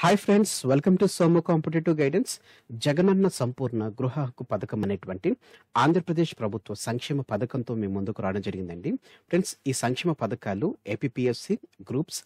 hi friends welcome to Somo competitive guidance Jagananna Sampoorna Gruha హక్కు పథకం అనేటువంటి ఆంధ్రప్రదేశ్ ప్రభుత్వ సంక్షేమ పథకంతో మేము ముందుకు రావడం జరిగిందండి ఫ్రెండ్స్ ఈ సంక్షేమ పథకాలు APSC groups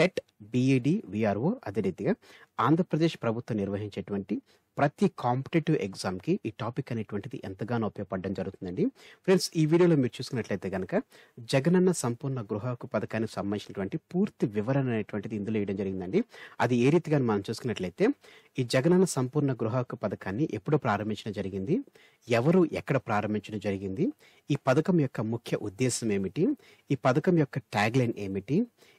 TET BEd VRO e అదే రీతిగా ఆంధ్రప్రదేశ్ ప్రభుత్వం నిర్వహించేటువంటి ప్రతి కాంపిటేటివ్ ఎగ్జామ్కి ఈ టాపిక్ అనేటువంటిది ఎంతగానో ఉపయోగపడడం జరుగుతుందండి ఫ్రెండ్స్ ఈ వీడియోలో మీరు చూసుకున్నట్లయితే కనుక జగనన్న సంపూర్ణ గృహ పథకానికి సంబంధించినటువంటి పూర్తి వివరణ అనేటువంటిది ఇందులో వేయడం జరిగిందండి అది ఏ రీతిగా మనం చూసుకున్నట్లయితే ఈ జగనన్న సంపూర్ణ గృహ పథకాన్ని ఎప్పుడు ప్రారంభించడం జరిగింది ఎవరు ఎక్కడ ప్రారంభించడం జరిగింది ఈ పథకం యొక్క ముఖ్య ఉద్దేశం ఏమిటి ఈ పథకం యొక్క ట్యాగ్ లైన్ ఏమిటి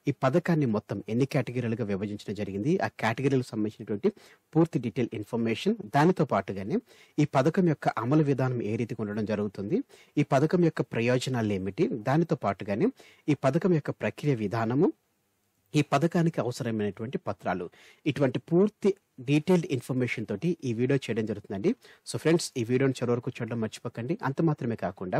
ఈ పథకాన్ని మొత్తం ఎన్ని కేటగిరీలుగా విభజించడం జరిగింది ఆ కేటగిరీలకు సంబంధించినటువంటి పూర్తి డీటెయిల్ ఇన్ఫర్మేషన్ దానితో పాటుగానే ఈ పథకం యొక్క అమలు విధానం ఏ రీతిగా ఉండడం జరుగుతుంది ఈ పథకం యొక్క ప్రయోజనాలు ఏమిటి దానితో పాటుగానే ఈ పథకం యొక్క ప్రక్రియ విధానము ఈ పథకానికి అవసరమైనటువంటి పత్రాలు ఇటువంటి పూర్తి డీటెయిల్డ్ ఇన్ఫర్మేషన్ తోటి ఈ వీడియో చేయడం జరుగుతుందండి సో ఫ్రెండ్స్ ఈ వీడియోని చివరకు చూడడం మర్చిపోకండి అంత మాత్రమే కాకుండా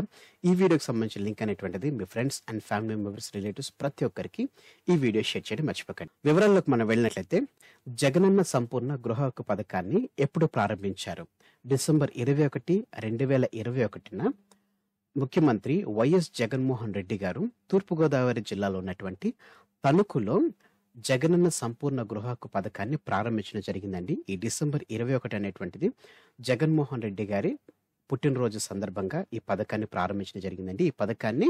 ఈ వీడియోకి సంబంధించిన లింక్ అనేటువంటిది మీ friends and family members relatives ప్రతి ఒక్కరికి ఈ వీడియో షేర్ చేయడం మర్చిపోకండి వివరాల్లోకి మనం వెళ్ళినట్లయితే జగనన్న సంపూర్ణ గృహ హక్కు పథకాన్ని ఎప్పుడు ప్రారంభించారు డిసెంబర్ ఇరవై ఒకటి రెండు వేల ఇరవై ఒకటిన ముఖ్యమంత్రి వైఎస్ జగన్మోహన్ రెడ్డి గారు తూర్పుగోదావరి జిల్లాలో ఉన్నటువంటి తణుకులో జగనన్న సంపూర్ణ గృహ హక్కు పథకాన్ని ప్రారంభించడం జరిగిందండి ఈ డిసెంబర్ ఇరవై ఒకటి అనేటువంటిది జగన్మోహన్ రెడ్డి గారి పుట్టినరోజు సందర్భంగా ఈ పథకాన్ని ప్రారంభించడం జరిగిందండి ఈ పథకాన్ని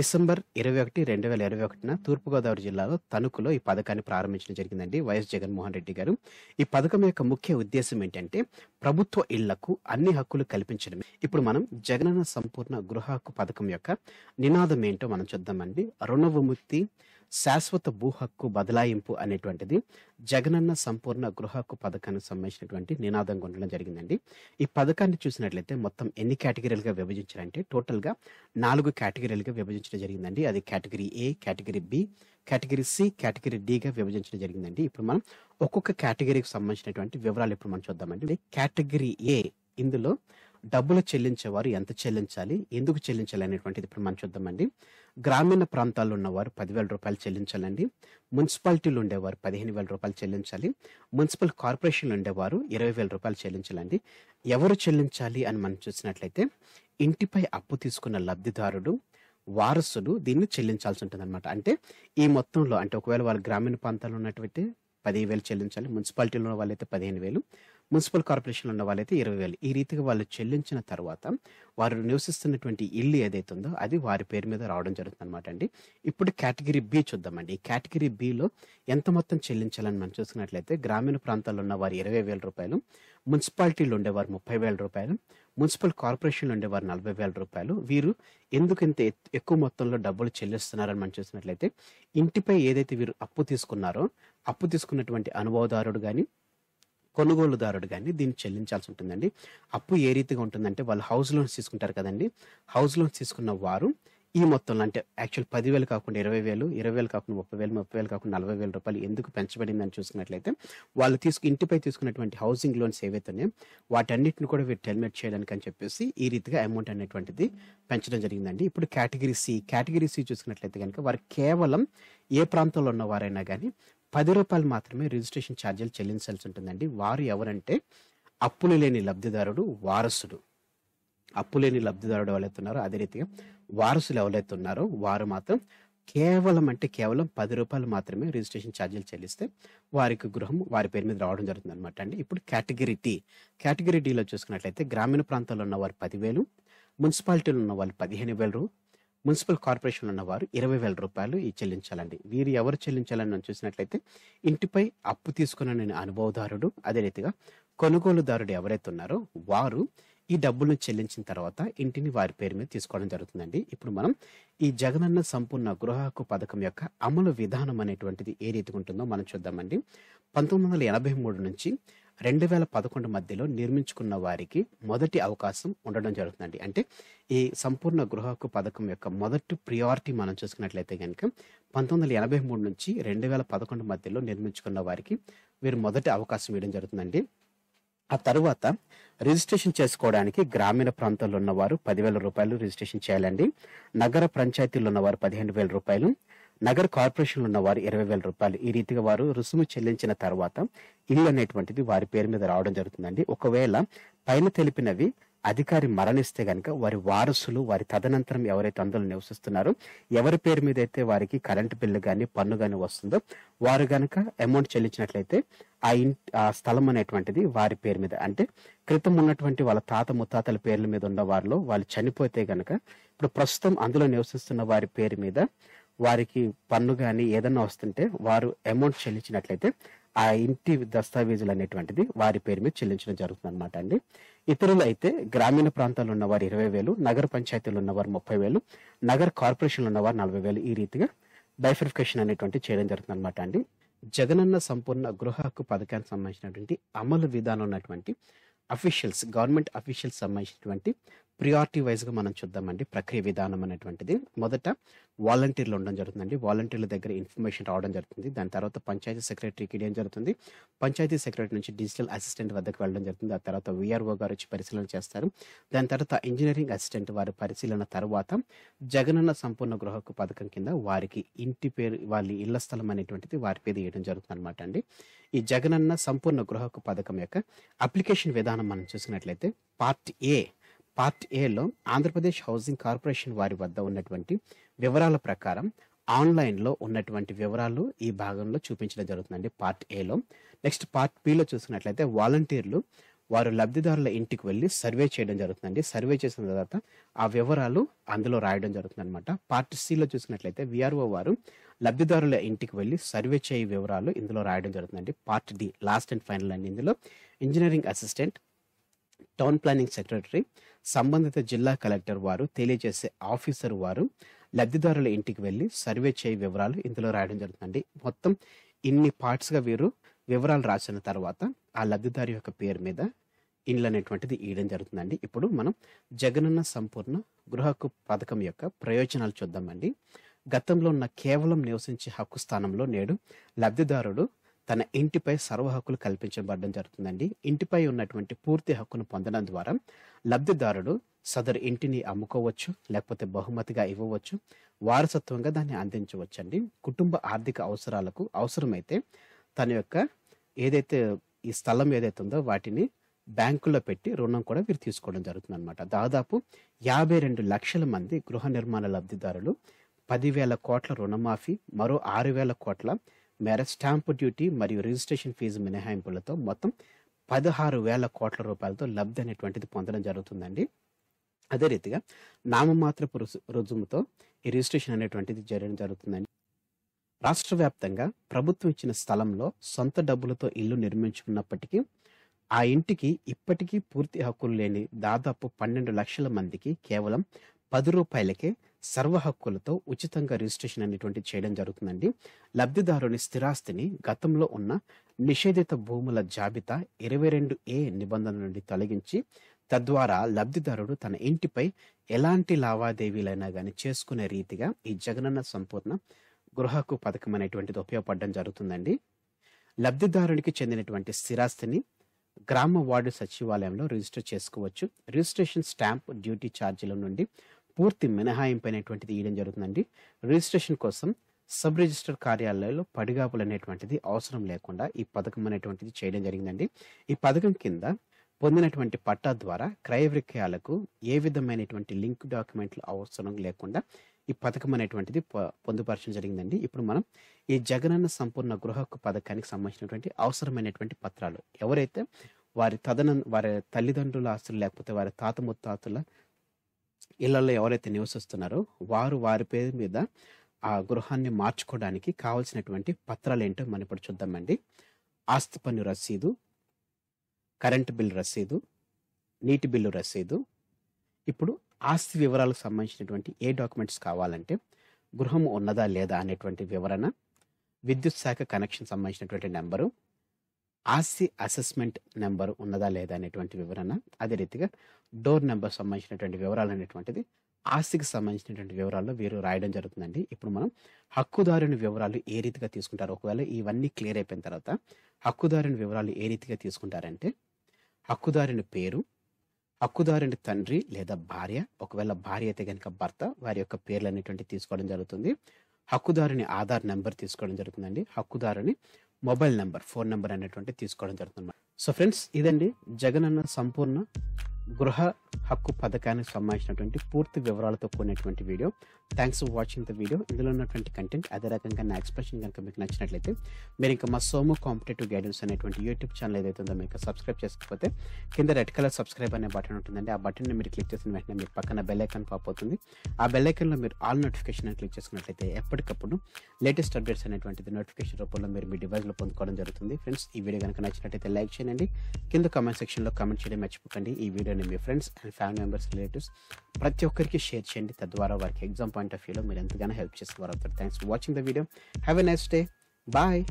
డిసెంబర్ ఇరవై ఒకటి రెండు వేల ఇరవై ఒకటిన తూర్పుగోదావరి జిల్లాలో తణుకులో ఈ పథకాన్ని ప్రారంభించడం జరిగిందండి వైఎస్ జగన్మోహన్ రెడ్డి గారు ఈ పథకం యొక్క ముఖ్య ఉద్దేశం ఏంటంటే ప్రభుత్వ ఇళ్లకు అన్ని హక్కులు కల్పించడం ఇప్పుడు మనం జగనన్న సంపూర్ణ గృహ హక్కు పథకం యొక్క నినాదం ఏంటో మనం చూద్దామండి రుణ విముక్తి శాశ్వత భూ హక్కు బదలాయింపు అనేటువంటిది జగనన్న సంపూర్ణ గృహ హక్కు పథకానికి సంబంధించినటువంటి నినాదంగా ఉండడం జరిగిందండి ఈ పథకాన్ని చూసినట్లయితే మొత్తం ఎన్ని కేటగిరీలుగా విభజించారంటే టోటల్గా నాలుగు కేటగిరీలుగా విభజించడం జరిగిందండి అది category A category B category C category గా విభజించడం జరిగిందండి ఇప్పుడు మనం ఒక్కొక్క కేటగిరీకి సంబంధించినటువంటి వివరాలు ఇప్పుడు మనం చూద్దామండి కేటగిరీ ఏ ఇందులో డబ్బులు చెల్లించేవారు ఎంత చెల్లించాలి ఎందుకు చెల్లించాలి అనేటువంటిది ఇప్పుడు మనం చూద్దామండి గ్రామీణ ప్రాంతాల్లో ఉన్నవారు పదివేల రూపాయలు చెల్లించాలండి మున్సిపాలిటీలు ఉండేవారు పదిహేను వేల రూపాయలు చెల్లించాలి మున్సిపల్ కార్పొరేషన్లు ఉండేవారు ఇరవై వేల రూపాయలు చెల్లించాలండి ఎవరు చెల్లించాలి అని మనం చూసినట్లయితే ఇంటిపై అప్పు తీసుకున్న లబ్ధిదారుడు వారసులు దీన్ని చెల్లించాల్సి ఉంటుంది అనమాట అంటే ఈ మొత్తంలో అంటే ఒకవేళ వాళ్ళు గ్రామీణ ప్రాంతాల్లో ఉన్నటువంటి పదిహేను వేలు చెల్లించాలి మున్సిపాలిటీలో ఉన్న వాళ్ళైతే పదిహేను వేలు మున్సిపల్ కార్పొరేషన్లో ఉన్న వాళ్ళైతే ఇరవై వేలు ఈ రీతిగా వాళ్ళు చెల్లించిన తర్వాత వారు నివసిస్తున్నటువంటి ఇల్లు ఏదైతే ఉందో అది వారి పేరు మీద రావడం జరుగుతుంది అనమాట అండి ఇప్పుడు కేటగిరీ బి చూద్దామండి ఈ కేటగిరీ బిలో ఎంత మొత్తం చెల్లించాలని మనం చూసుకున్నట్లయితే గ్రామీణ ప్రాంతాల్లో ఉన్న వారు ఇరవై వేల రూపాయలు మున్సిపాలిటీలు ఉండేవారు ముప్పై వేల రూపాయలు మున్సిపల్ కార్పొరేషన్లు ఉండేవారు నలభై వేల రూపాయలు వీరు ఎందుకు ఇంత ఎక్కువ మొత్తంలో డబ్బులు చెల్లిస్తున్నారని మనం చూసినట్లయితే ఇంటిపై ఏదైతే వీరు అప్పు తీసుకున్నారో అప్పు తీసుకున్నటువంటి అనుభవదారుడు కానీ కొనుగోలుదారుడు కానీ దీన్ని చెల్లించాల్సి ఉంటుందండి అప్పు ఏ రీతిగా ఉంటుందంటే వాళ్ళు హౌస్ లోన్స్ తీసుకుంటారు కదండి హౌస్ లోన్స్ తీసుకున్న వారు ఈ మొత్తంలో అంటే యాక్చువల్ పదివేలు కాకుండా ఇరవై వేలు ఇరవై వేలు కాకుండా ముప్పై వేలు ముప్పై వేలు కాకుండా నలభై వేల రూపాయలు ఎందుకు పెంచబడిందని చూసుకున్నట్లయితే వాళ్ళు తీసుకు ఇంటిపై తీసుకున్నటువంటి హౌసింగ్ లోన్స్ ఏవైతున్నాయో వాటన్నిటిని కూడా వీరు టెర్మినేట్ చేయడానికి అని చెప్పేసి ఈ రీతిగా అమౌంట్ అనేటువంటిది పెంచడం జరిగిందండి ఇప్పుడు కేటగిరీ సి కేటగిరీ సి చూసుకున్నట్లయితే కనుక వారు కేవలం ఏ ప్రాంతంలో ఉన్న వారైనా కానీ పది రూపాయలు మాత్రమే రిజిస్ట్రేషన్ ఛార్జీలు చెల్లించాల్సి ఉంటుందండి వారు ఎవరంటే అప్పులు లేని లబ్ధిదారుడు వారసుడు అప్పు లేని లబ్ధిదారుడు ఉన్నారో అదే రీతిగా వారసులు ఎవరైతే ఉన్నారో వారు మాత్రం కేవలం అంటే కేవలం పది రూపాయలు మాత్రమే రిజిస్ట్రేషన్ ఛార్జీలు చెల్లిస్తే వారికి గృహం వారి పేరు మీద రావడం జరుగుతుంది అనమాట అండి ఇప్పుడు కేటగిరీ టీ కేటగిరీ డీలో చూసుకున్నట్లయితే గ్రామీణ ప్రాంతాల్లో ఉన్న వారు పదివేలు మున్సిపాలిటీలో ఉన్న వాళ్ళు పదిహేను వేలు మున్సిపల్ కార్పొరేషన్ ఉన్నవారు ఇరవై వేల రూపాయలు చెల్లించాలండి వీరు ఎవరు చెల్లించాలని మనం చూసినట్లయితే ఇంటిపై అప్పు తీసుకున్న నేను అనుభవదారుడు అదే రీతిగా కొనుగోలుదారుడు ఎవరైతే ఉన్నారో వారు ఈ డబ్బులను చెల్లించిన తర్వాత ఇంటిని వారి పేరు మీద తీసుకోవడం జరుగుతుందండి ఇప్పుడు మనం ఈ జగనన్న సంపూర్ణ గృహ హక్కు పథకం యొక్క అమలు విధానం అనేటువంటిది ఏ రీతిగా ఉంటుందో మనం చూద్దామండి పంతొమ్మిది వందల ఎనభై మూడు నుంచి రెండు వేల పదకొండు మధ్యలో నిర్మించుకున్న వారికి మొదటి అవకాశం ఉండడం జరుగుతుందండి అంటే ఈ సంపూర్ణ గృహ హక్కు పథకం యొక్క మొదటి ప్రియారిటీ మనం చూసుకున్నట్లయితే కనుక పంతొమ్మిది వందల ఎనభై మూడు నుంచి రెండు వేల పదకొండు మధ్యలో నిర్మించుకున్న వారికి వీరు మొదటి అవకాశం ఇవ్వడం జరుగుతుందండి ఆ తర్వాత రిజిస్ట్రేషన్ చేసుకోవడానికి గ్రామీణ ప్రాంతాల్లో ఉన్నవారు పదివేల రూపాయలు రిజిస్ట్రేషన్ చేయాలండి నగర పంచాయతీలో ఉన్నవారు పదిహేను వేల రూపాయలు నగర కార్పొరేషన్లో ఉన్న వారు ఇరవై వేల రూపాయలు ఈ రీతిగా వారు రుసుము చెల్లించిన తర్వాత ఇల్లు అనేటువంటిది వారి పేరు మీద రావడం జరుగుతుందండి ఒకవేళ పైన తెలిపినవి అధికారి మరణిస్తే గనక వారి వారసులు వారి తదనంతరం ఎవరైతే అందులో నివసిస్తున్నారో ఎవరి పేరు మీద అయితే వారికి కరెంటు బిల్లు కానీ పన్ను కానీ వస్తుందో వారు గనక అమౌంట్ చెల్లించినట్లయితే ఆ ఇంటి ఆ స్థలం అనేటువంటిది వారి పేరు మీద అంటే క్రితం ఉన్నటువంటి వాళ్ళ తాత ముత్తాతల పేర్ల మీద ఉన్న వారిలో వాళ్ళు చనిపోతే గనక ఇప్పుడు ప్రస్తుతం అందులో నివసిస్తున్న వారి పేరు మీద వారికి పన్ను కానీ ఏదన్నా వస్తుంటే వారు అమౌంట్ చెల్లించినట్లయితే ఆ ఇంటి దస్తావేజులు అనేటువంటిది వారి పేరు మీద చెల్లించడం జరుగుతుంది అనమాట అండి ఇతరులు అయితే గ్రామీణ ప్రాంతాల్లో ఉన్నవారు ఇరవై వేలు నగర పంచాయతీలు ఉన్నవారు ముప్పై వేలు నగర కార్పొరేషన్లు ఉన్నవారు నలభై వేలు ఈ రీతిగా బైఫిఫికేషన్ అనేటువంటి చేయడం జరుగుతుంది అనమాట అండి జగనన్న సంపూర్ణ గృహ హక్కు పథకానికి సంబంధించినటువంటి అమలు విధానం ఉన్నటువంటి అఫీషియల్స్ గవర్నమెంట్ అఫీషియల్స్ సంబంధించినటువంటి ప్రియారిటీ వైజ్గా మనం చూద్దామండి ప్రక్రియ విధానం అనేటువంటిది మొదట వాలంటీర్లు ఉండడం జరుగుతుందండి వాలంటీర్ల దగ్గర ఇన్ఫర్మేషన్ రావడం జరుగుతుంది దాని తర్వాత పంచాయతీ సెక్రటరీకి ఇవ్వడం జరుగుతుంది పంచాయతీ సెక్రటరీ నుంచి డిజిటల్ అసిస్టెంట్ వద్దకు వెళ్ళడం జరుగుతుంది ఆ తర్వాత విఆర్ఓ గారు వచ్చి పరిశీలన చేస్తారు దాని తర్వాత ఇంజనీరింగ్ అసిస్టెంట్ వారి పరిశీలన తర్వాత జగనన్న సంపూర్ణ గృహకు పథకం కింద వారికి ఇంటి పేరు వాళ్ళ ఇళ్ల స్థలం అనేటువంటిది వారి పేరు ఇవ్వడం జరుగుతుంది అనమాట అండి ఈ జగనన్న సంపూర్ణ గృహకు పథకం యొక్క అప్లికేషన్ విధానం మనం చూసినట్లయితే పార్ట్ ఏ పార్ట్ ఏలో ఆంధ్రప్రదేశ్ హౌసింగ్ కార్పొరేషన్ వారి వద్ద ఉన్నటువంటి వివరాల ప్రకారం ఆన్లైన్లో ఉన్నటువంటి వివరాలు ఈ భాగంలో చూపించడం జరుగుతుందండి పార్ట్ ఏలో నెక్స్ట్ పార్ట్ బిలో చూసుకున్నట్లయితే వాలంటీర్లు వారు లబ్ధిదారుల ఇంటికి వెళ్ళి సర్వే చేయడం జరుగుతుందండి సర్వే చేసిన తర్వాత ఆ వివరాలు అందులో రాయడం జరుగుతుంది అనమాట పార్ట్ సిలో చూసినట్లయితే విఆర్ఓ వారు లబ్ధిదారుల ఇంటికి వెళ్ళి సర్వే చేయ వివరాలు ఇందులో రాయడం జరుగుతుందండి part D last and final అండి ఇందులో engineering assistant town planning secretary సంబంధిత జిల్లా కలెక్టర్ వారు తెలియజేసే ఆఫీసర్ వారు లబ్ధిదారుల ఇంటికి వెళ్ళి సర్వే చేయ వివరాలు ఇందులో రాయడం జరుగుతుందండి మొత్తం ఇన్ని పార్ట్స్గా వీరు వివరాలు రాసిన తర్వాత ఆ లబ్ధిదారు యొక్క పేరు మీద ఇండ్లు అనేటువంటిది ఇవ్వడం జరుగుతుందండి ఇప్పుడు మనం జగనన్న సంపూర్ణ గృహకు పథకం యొక్క ప్రయోజనాలు చూద్దామండి గతంలో ఉన్న కేవలం నివసించే హక్కు స్థానంలో నేడు లబ్ధిదారుడు తన ఇంటిపై సర్వ హక్కులు కల్పించబడడం జరుగుతుందండి ఇంటిపై ఉన్నటువంటి పూర్తి హక్కును పొందడం ద్వారా లబ్ధిదారుడు సదరు ఇంటిని అమ్ముకోవచ్చు లేకపోతే బహుమతిగా ఇవ్వవచ్చు వారసత్వంగా దాన్ని అందించవచ్చు అండి కుటుంబ ఆర్థిక అవసరాలకు అవసరమైతే తన యొక్క ఏదైతే ఈ స్థలం ఏదైతే ఉందో వాటిని బ్యాంకులో పెట్టి రుణం కూడా వీరు తీసుకోవడం జరుగుతుంది అనమాట దాదాపు యాభై రెండు లక్షల మంది గృహ నిర్మాణ లబ్ధిదారులు పదివేల కోట్ల రుణమాఫీ మరో ఆరు వేల కోట్ల మేర స్టాంపు డ్యూటీ మరియు రిజిస్ట్రేషన్ ఫీజు మినహాయింపులతో మొత్తం పదహారు వేల కోట్ల రూపాయలతో లబ్ధి అనేటువంటిది పొందడం జరుగుతుందండి అదే రీతిగా నామమాత్రపు రుజుముతో ఈ రిజిస్ట్రేషన్ అనేటువంటిది జరగడం జరుగుతుందండి రాష్ట్ర వ్యాప్తంగా ప్రభుత్వం ఇచ్చిన స్థలంలో సొంత డబ్బులతో ఇల్లు నిర్మించుకున్నప్పటికీ ఆ ఇంటికి ఇప్పటికీ పూర్తి హక్కులు లేని దాదాపు పన్నెండు లక్షల మందికి కేవలం పది రూపాయలకే సర్వ హక్కులతో ఉచితంగా రిజిస్ట్రేషన్ అనేటువంటి చేయడం జరుగుతుందండి లబ్ధిదారుని స్థిరాస్తిని గతంలో ఉన్న నిషేధిత భూముల జాబితా ఇరవై రెండు ఏ నిబంధన నుండి తొలగించి తద్వారా లబ్ధిదారుడు తన ఇంటిపై ఎలాంటి లావాదేవీలైనా కానీ చేసుకునే రీతిగా ఈ జగనన్న సంపూర్ణ గృహకు పథకం అనేటువంటిది ఉపయోగపడడం జరుగుతుందండి లబ్ధిదారునికి చెందినటువంటి స్థిరాస్తిని గ్రామ వార్డు సచివాలయంలో రిజిస్టర్ చేసుకోవచ్చు రిజిస్ట్రేషన్ స్టాంప్ డ్యూటీ ఛార్జీల నుండి పూర్తి మినహాయింపు అనేటువంటిది ఇవ్వడం జరుగుతుందండి రిజిస్ట్రేషన్ కోసం సబ్ రిజిస్టర్ కార్యాలయంలో పడిగాపులు అనేటువంటిది అవసరం లేకుండా ఈ పథకం అనేటువంటిది చేయడం జరిగిందండి ఈ పథకం కింద పొందినటువంటి పట్టా ద్వారా క్రయ విక్రయాలకు ఏ విధమైనటువంటి లింక్ డాక్యుమెంట్లు అవసరం లేకుండా ఈ పథకం అనేటువంటిది పొందుపరచడం జరిగిందండి ఇప్పుడు మనం ఈ జగనన్న సంపూర్ణ గృహ పథకానికి సంబంధించినటువంటి అవసరమైనటువంటి పత్రాలు ఎవరైతే వారి తదన వారి తల్లిదండ్రుల ఆస్తులు లేకపోతే వారి తాత ముత్తాతల ఇళ్లలో ఎవరైతే నివసిస్తున్నారో వారు వారి పేరు మీద ఆ గృహాన్ని మార్చుకోవడానికి కావాల్సినటువంటి పత్రాలు ఏంటో మనం ఇప్పుడు చూద్దామండి ఆస్తి పన్ను రసీదు కరెంటు బిల్ రసీదు నీటి బిల్లు రసీదు ఇప్పుడు ఆస్తి వివరాలకు సంబంధించినటువంటి ఏ డాక్యుమెంట్స్ కావాలంటే గృహం ఉన్నదా లేదా అనేటువంటి వివరణ విద్యుత్ శాఖ కనెక్షన్ సంబంధించినటువంటి నెంబరు ఆస్తి అసెస్మెంట్ నెంబర్ ఉన్నదా లేదా అనేటువంటి వివరణ అదే రీతిగా డోర్ నెంబర్ సంబంధించినటువంటి వివరాలు అనేటువంటిది ఆస్తికి సంబంధించినటువంటి వివరాల్లో వీరు రాయడం జరుగుతుందండి ఇప్పుడు మనం హక్కుదారుని వివరాలు ఏ రీతిగా తీసుకుంటారు ఒకవేళ ఇవన్నీ క్లియర్ అయిపోయిన తర్వాత హక్కుదారుని వివరాలు ఏ రీతిగా తీసుకుంటారంటే హక్కుదారుని పేరు హక్కుదారుని తండ్రి లేదా భార్య ఒకవేళ భార్య అయితే కనుక భర్త వారి యొక్క పేర్లు అనేటువంటి తీసుకోవడం జరుగుతుంది హక్కుదారుని ఆధార్ నెంబర్ తీసుకోవడం జరుగుతుందండి హక్కుదారుని మొబైల్ నెంబర్ ఫోన్ నెంబర్ అనేటువంటి తీసుకోవడం జరుగుతుంది సో ఫ్రెండ్స్ ఇదండి జగన్ అన్న సంపూర్ణ గృహ హక్కు పథకానికి సంబంధించినటువంటి పూర్తి వివరాలతో కూడినటువంటి video thanks for watching the video ఇందులో ఉన్నటువంటి కంటెంట్ అదే రకంగా నా ఎక్స్ప్రెషన్ కనుక మీకు నచ్చినట్లయితే మీరు ఇంకా మా సోము కాంపిటేటివ్ గైడెన్స్ అనేటువంటి యూట్యూబ్ ఛానల్ ఏదైతే ఉందో మీకు సబ్స్క్రైబ్ చేసుకపోతే కింద రెడ్ కలర్ సబ్స్క్రైబ్ అనే బటన్ ఉంటుందండి ఆ బటన్ని మీరు క్లిక్ చేసిన వెంటనే మీరు పక్కన బెల్ ఐకాన్ పాప్ అవుతుంది ఆ బెల్ ఐకాన్లో మీరు ఆల్ నోటిఫికేషన్ క్లిక్ చేసుకున్నట్లయితే ఎప్పటికప్పుడు లేటెస్ట్ అప్డేట్స్ అనేటువంటిది నోటిఫికేషన్ రూపంలో మీరు మీ డివైస్లో పొందుకోవడం జరుగుతుంది ఫ్రెండ్స్ ఈ వీడియో కనుక నచ్చినట్లయితే లైక్ చేయండి కింద కామెంట్ సెక్షన్లో కామెంట్ చేయడం మర్చిపోకండి ఈ వీడియోని మీ friends and family members relatives ప్రతి ఒక్కరికి షేర్ చేయండి తద్వారా వారికి ఎగ్జామ్ పాయింట్ ఆఫ్ వ్యూలో మీరు ఎంతగానో హెల్ప్ చేసేవారు అవుతారు thanks for watching the video have a next day bye